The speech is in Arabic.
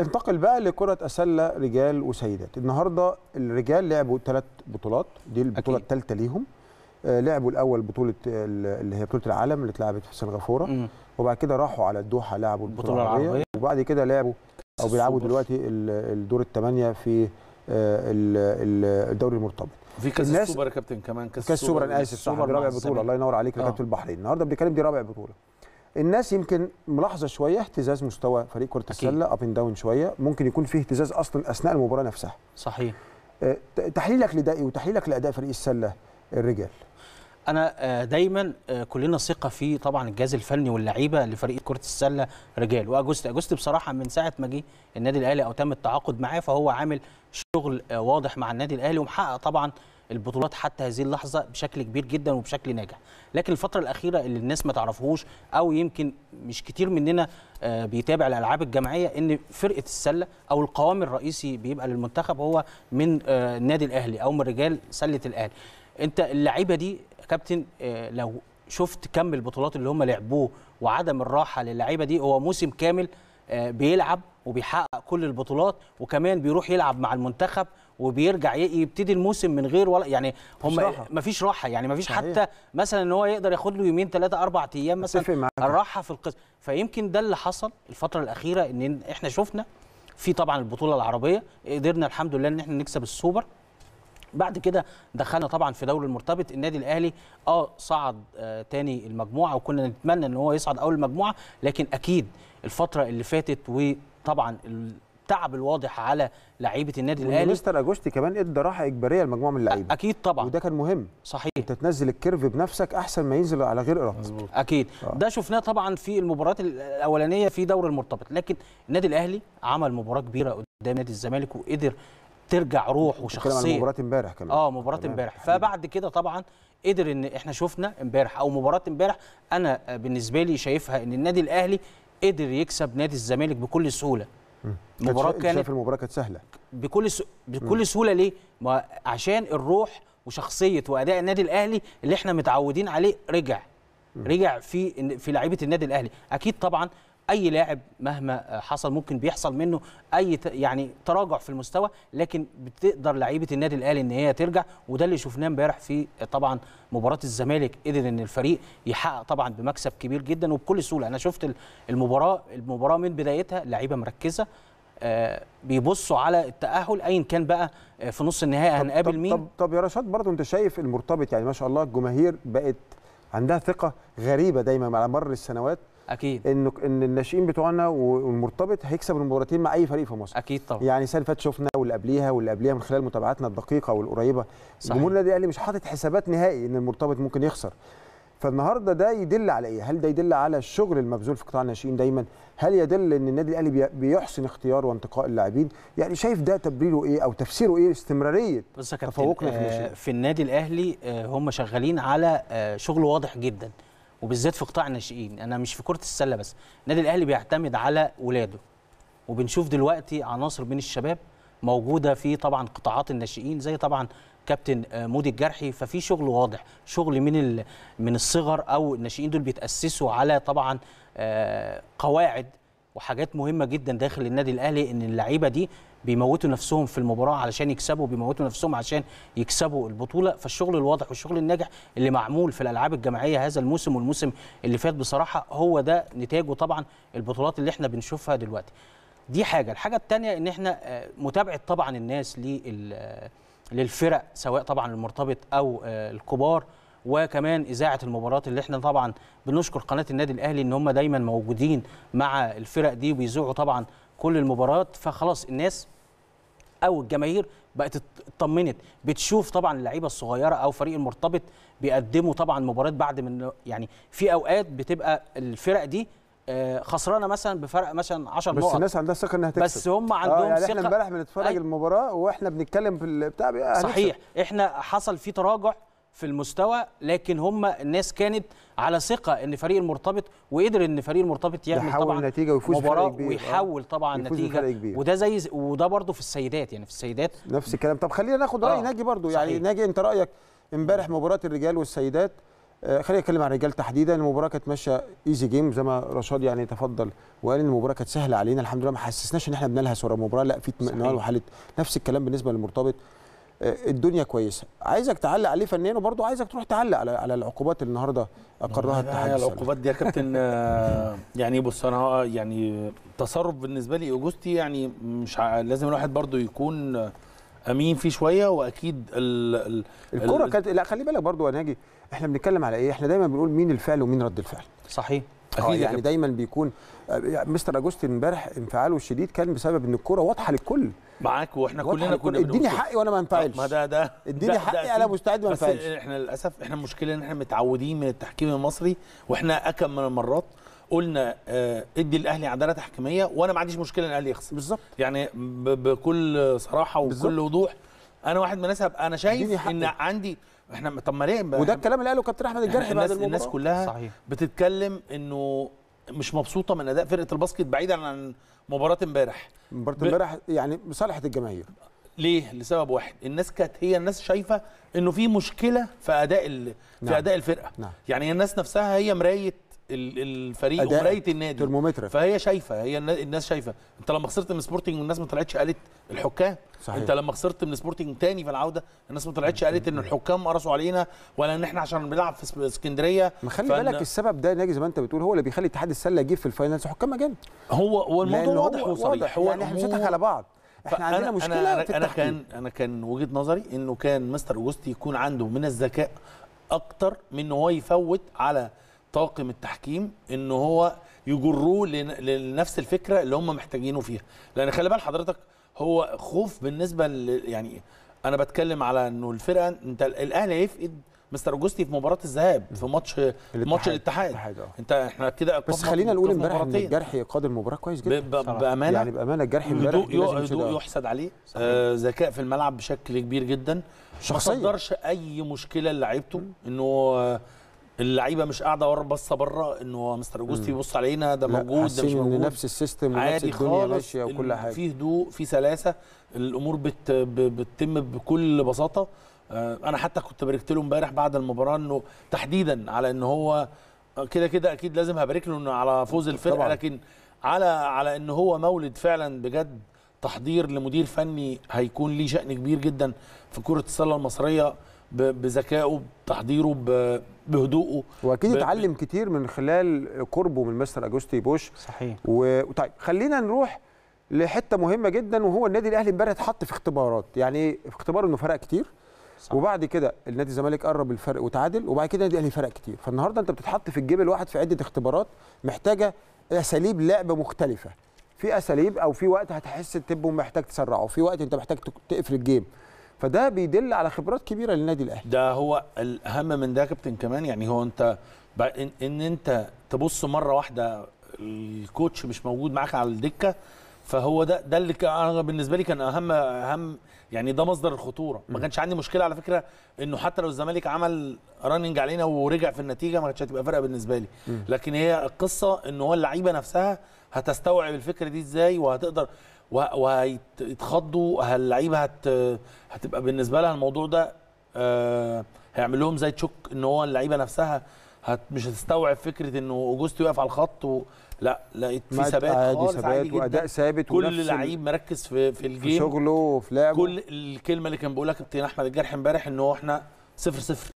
انتقل بقى لكرة السلة رجال وسيدات النهاردة الرجال لعبوا ثلاث بطولات دي البطولة الثالثة ليهم آه، لعبوا الأول بطولة اللي هي بطولة العالم اللي اتلعبت في سنغافورة وبعد كده راحوا على الدوحة لعبوا البطولة العربية وبعد كده لعبوا أو بيلعبوا دلوقتي الدور الثمانية في آه، الدوري المرتبط في كاس السوبر يا كابتن كمان كاس السوبر انا اسف رابع بطوله الله ينور عليك يا كابتن آه. البحرين النهارده بنتكلم دي رابع بطوله الناس يمكن ملاحظه شويه اهتزاز مستوى فريق كره السله اب اند داون شويه ممكن يكون فيه اهتزاز اصلا اثناء المباراه نفسها صحيح آه، تحليلك لده ايه وتحليلك لاداء فريق السله الرجال انا آه، دايما آه، كلنا ثقه في طبعا الجهاز الفني واللعيبه لفريق كره السله رجال واجوست اجوست بصراحه من ساعه ما جه النادي الاهلي او تم التعاقد معاه فهو عامل شغل واضح مع النادي الاهلي ومحقق طبعا البطولات حتى هذه اللحظه بشكل كبير جدا وبشكل ناجح لكن الفتره الاخيره اللي الناس ما تعرفهوش او يمكن مش كتير مننا آه، بيتابع الالعاب الجماعيه ان فرقه السله او القوام الرئيسي بيبقى للمنتخب هو من آه، النادي الاهلي او من رجال سله الاهلي انت اللعيبه دي كابتن آه، لو شفت كم البطولات اللي هم لعبوه وعدم الراحه للعيبه دي هو موسم كامل بيلعب وبيحقق كل البطولات وكمان بيروح يلعب مع المنتخب وبيرجع يبتدي الموسم من غير ولا يعني هم مفيش راحه يعني مفيش فيش حتى مثلا ان هو يقدر ياخد له يومين ثلاثه اربع ايام مثلا الراحه في القسم فيمكن ده اللي حصل الفتره الاخيره ان احنا شفنا في طبعا البطوله العربيه قدرنا الحمد لله ان احنا نكسب السوبر بعد كده دخلنا طبعا في دوري المرتبط النادي الاهلي اه صعد آه تاني المجموعه وكنا نتمنى ان هو يصعد اول المجموعه لكن اكيد الفتره اللي فاتت وطبعا التعب الواضح على لعيبه النادي الاهلي مستر اجوستي كمان ادى راحه اجباريه لمجموعه من اللعيبه اكيد طبعا وده كان مهم صحيح انت تنزل الكيرف بنفسك احسن ما ينزل على غير ارادتك اكيد آه. ده شفناه طبعا في المباريات الاولانيه في دور المرتبط لكن النادي الاهلي عمل مباراه كبيره قدام نادي الزمالك وقدر ترجع روح وشخصيه مباراه امبارح كمان اه مباراه امبارح فبعد كده طبعا قدر ان احنا شفنا امبارح او مباراه امبارح انا بالنسبه لي شايفها ان النادي الاهلي قدر يكسب نادي الزمالك بكل سهوله المباراه كانت شايف المباراه كانت سهله بكل س... بكل سهوله ليه؟ ما عشان الروح وشخصيه واداء النادي الاهلي اللي احنا متعودين عليه رجع رجع في في لعيبه النادي الاهلي اكيد طبعا اي لاعب مهما حصل ممكن بيحصل منه اي يعني تراجع في المستوى لكن بتقدر لعيبه النادي الاهلي ان هي ترجع وده اللي شفناه امبارح في طبعا مباراه الزمالك قدر ان الفريق يحقق طبعا بمكسب كبير جدا وبكل سهوله انا شفت المباراه المباراه من بدايتها لعيبه مركزه آه، بيبصوا على التأهل أيا كان بقى آه، في نص النهائي هنقابل مين طب, طب يا رشاد برضه أنت شايف المرتبط يعني ما شاء الله الجماهير بقت عندها ثقة غريبة دايما على مر السنوات اكيد ان ان الناشئين بتوعنا والمرتبط هيكسب المباراتين مع اي فريق في مصر اكيد طبعا يعني السنه اللي شفنا واللي قبليها واللي قبليها من خلال متابعاتنا الدقيقه والقريبه جمهور النادي الاهلي مش حاطط حسابات نهائي ان المرتبط ممكن يخسر فالنهارده ده يدل على ايه؟ هل ده يدل على الشغل المبذول في قطاع الناشئين دايما؟ هل يدل ان النادي الاهلي بيحسن اختيار وانتقاء اللاعبين؟ يعني شايف ده تبريره ايه او تفسيره ايه استمراريه تفوقنا في آه، الناشئين؟ في النادي الاهلي آه، هم شغالين على آه، شغل واضح جدا وبالذات في قطاع الناشئين انا مش في كره السله بس النادي الاهلي بيعتمد على ولاده وبنشوف دلوقتي عناصر من الشباب موجوده في طبعا قطاعات الناشئين زي طبعا كابتن آه، مودي الجرحي ففي شغل واضح شغل من من الصغر او الناشئين دول بيتاسسوا على طبعا آه، قواعد وحاجات مهمه جدا داخل النادي الاهلي ان اللعيبه دي بيموتوا نفسهم في المباراه علشان يكسبوا بيموتوا نفسهم عشان يكسبوا البطوله فالشغل الواضح والشغل الناجح اللي معمول في الالعاب الجماعيه هذا الموسم والموسم اللي فات بصراحه هو ده نتاجه طبعا البطولات اللي احنا بنشوفها دلوقتي دي حاجه الحاجه الثانيه ان احنا آه، متابعه طبعا الناس آه، للفرق سواء طبعا المرتبط او آه، الكبار وكمان اذاعه المباراه اللي احنا طبعا بنشكر قناه النادي الاهلي ان هم دايما موجودين مع الفرق دي وبيذيعوا طبعا كل المباريات فخلاص الناس او الجماهير بقت اطمنت بتشوف طبعا اللعيبه الصغيره او فريق المرتبط بيقدموا طبعا مباريات بعد من يعني في اوقات بتبقى الفرق دي آه، خسرانه مثلا بفرق مثلا 10 نقط بس الناس عندها ثقه انها تكسب بس هم آه، عندهم ثقه يعني احنا امبارح بنتفرج المباراه واحنا بنتكلم في البتاع صحيح احنا حصل في تراجع في المستوى لكن هم الناس كانت على ثقه ان فريق المرتبط وقدر ان فريق المرتبط يعمل طبعا نتيجه ويفوز مباراه كبير. آه. ويحول طبعا نتيجه وده زي وده برده في السيدات يعني في السيدات نفس الكلام طب خلينا ناخد راي آه. ناجي برده يعني صحيح. ناجي انت رايك امبارح مباراه الرجال والسيدات آه خلينا نتكلم عن الرجال تحديدا المباراه كانت ماشيه ايزي جيم زي ما رشاد يعني تفضل وقال ان المباراه كانت سهله علينا الحمد لله ما حسسناش ان احنا بنلهس ورا المباراه لا في اطمئنان وحاله نفس الكلام بالنسبه للمرتبط الدنيا كويسه عايزك تعلق عليه فنيا وبرضه عايزك تروح تعلق على على العقوبات النهارده اقرها آه، الاتحاد العقوبات دي يا كابتن آه، يعني بص انا آه، يعني تصرف بالنسبه لي اوجوستي يعني مش لازم الواحد برضه يكون امين فيه شويه واكيد الـ الـ الكره كانت لا خلي بالك برضه يا ناجي احنا بنتكلم على ايه احنا دايما بنقول مين الفعل ومين رد الفعل صحيح آه، اكيد يعني دايما بيكون آه، يعني مستر اجوستين امبارح انفعاله الشديد كان بسبب ان الكوره واضحه للكل معاك واحنا كلنا كنا اديني حقي وانا ما انفعلش ما ده ده اديني حقي انا مستعد ما انفعلش احنا للاسف احنا المشكله ان احنا متعودين من التحكيم المصري واحنا اكم من المرات قلنا آه، ادي الاهلي عداله تحكيميه وانا ما عنديش مشكله ان الاهلي يخسر بالظبط يعني بكل صراحه وبكل وضوح انا واحد من الناس انا شايف ان عندي احنا طب ما ليه وده الكلام اللي قاله كابتن احمد الجرحي بعد المباراه الناس كلها صحيح. بتتكلم انه مش مبسوطه من اداء فرقه الباسكت بعيدا عن مباراه امبارح مباراه امبارح ب... يعني مصالحه الجماهير ليه لسبب واحد الناس كانت هي الناس شايفه انه في مشكله في اداء ال... نعم. في اداء الفرقه نعم. يعني الناس نفسها هي مرايه الفريق ورايه النادي ترمومتر فهي شايفه هي الناس شايفه انت لما خسرت من سبورتنج والناس ما طلعتش قالت الحكام صحيح. انت لما خسرت من سبورتنج تاني في العوده الناس ما طلعتش قالت ان الحكام قرصوا علينا ولا ان احنا عشان بنلعب في اسكندريه ما خلي فأن... بالك السبب ده ناجي زي ما انت بتقول هو اللي بيخلي اتحاد السله يجيب في الفاينانس حكام اجانب هو هو الموضوع واضح وصريح هو يعني احنا مش على بعض احنا عندنا مشكله أنا في انا كان انا كان وجهه نظري انه كان مستر اوجستي يكون عنده من الذكاء اكتر من ان هو يفوت على طاقم التحكيم ان هو يجروه لنفس الفكره اللي هم محتاجينه فيها لان خلي بال حضرتك هو خوف بالنسبه يعني انا بتكلم على انه الفرقه انت الاهلي هيفقد مستر جوستي في مباراه الذهاب في ماتش الاتحاد. ماتش الاتحاد, الاتحاد اه. انت احنا كده بس خلينا نقول امبارح ان الجرح قاد المباراه كويس جدا بامانه يعني بامانه الجرح امبارح هدوء يحسد عليه آه ذكاء في الملعب بشكل كبير جدا ما قدرش اي مشكله لعيبته انه آه اللعيبه مش قاعده ورا بصة بره انه هو مستر اوجوستي بيبص علينا ده موجود ده مش موجود نفس السيستم ونفس الدنيا ماشيه وكل حاجه في هدوء في سلاسه الامور بت بتتم بكل بساطه آه، انا حتى كنت باركت له امبارح بعد المباراه انه تحديدا على ان هو آه، كده كده اكيد لازم هبارك له انه على فوز الفرقه طبعا. لكن على على ان هو مولد فعلا بجد تحضير لمدير فني هيكون ليه شأن كبير جدا في كره السله المصريه بذكائه بتحضيره بهدوءه واكيد اتعلم كتير من خلال قربه من مستر اجوستي بوش صحيح وطيب خلينا نروح لحته مهمه جدا وهو النادي الاهلي امبارح اتحط في اختبارات يعني في اختبار انه فرق كتير صح. وبعد كده النادي الزمالك قرب الفرق وتعادل وبعد كده النادي الاهلي فرق كتير فالنهارده انت بتتحط في الجيب الواحد في عده اختبارات محتاجه اساليب لعب مختلفه في اساليب او في وقت هتحس تبقى محتاج تسرعه في وقت انت محتاج تقفل الجيم فده بيدل على خبرات كبيره للنادي الاهلي ده هو الاهم من ده كابتن كمان يعني هو انت ان, إن انت تبص مره واحده الكوتش مش موجود معاك على الدكه فهو ده ده اللي انا بالنسبه لي كان اهم اهم يعني ده مصدر الخطوره ما كانش عندي مشكله على فكره انه حتى لو الزمالك عمل راننج علينا ورجع في النتيجه ما كانتش هتبقى فارقه بالنسبه لي لكن هي القصه ان هو اللعيبه نفسها هتستوعب الفكره دي ازاي وهتقدر ويتخضوا اللعيبه هت هتبقى بالنسبه لها الموضوع ده آه، هيعمل لهم زي تشوك ان هو اللعيبه نفسها هت مش هتستوعب فكره انه اوجوستي يقف على الخط و... لا لقيت في ثبات عادي ثبات واداء ثابت كل لعيب مركز في في الجيم في شغله وفي لعبه كل الكلمه اللي كان بيقولها كابتن احمد الجرح امبارح ان هو احنا صفر صفر